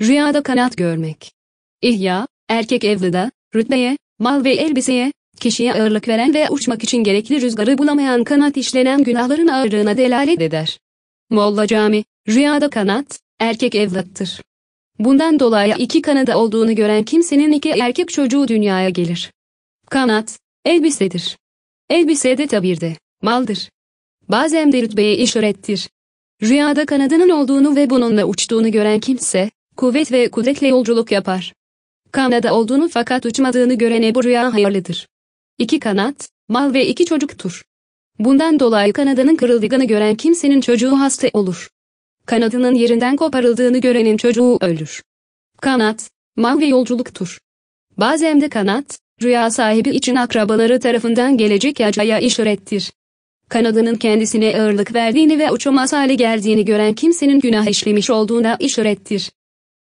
Rüyada kanat görmek. İhya, erkek evlida, rütbeye, mal ve elbiseye, kişiye ağırlık veren ve uçmak için gerekli rüzgarı bulamayan kanat işlenen günahların ağırlığına delalet eder. Molla Cami, rüyada kanat, erkek evlattır. Bundan dolayı iki kanada olduğunu gören kimsenin iki erkek çocuğu dünyaya gelir. Kanat, elbisedir. Elbise de tabirde, maldır. Bazen de rütbeye işarettir. Rüyada kanadının olduğunu ve bununla uçtuğunu gören kimse, kuvvet ve kudretle yolculuk yapar. Kanada olduğunu fakat uçmadığını görene bu rüya hayırlıdır. İki kanat, mal ve iki çocuktur. Bundan dolayı kanadının kırıldığını gören kimsenin çocuğu hasta olur. Kanadının yerinden koparıldığını görenin çocuğu ölür. Kanat, mal ve yolculuktur. Bazen de kanat, rüya sahibi için akrabaları tarafından gelecek acaya işarettir. Kanadının kendisine ağırlık verdiğini ve uçamaz hale geldiğini gören kimsenin günah işlemiş olduğuna işarettir.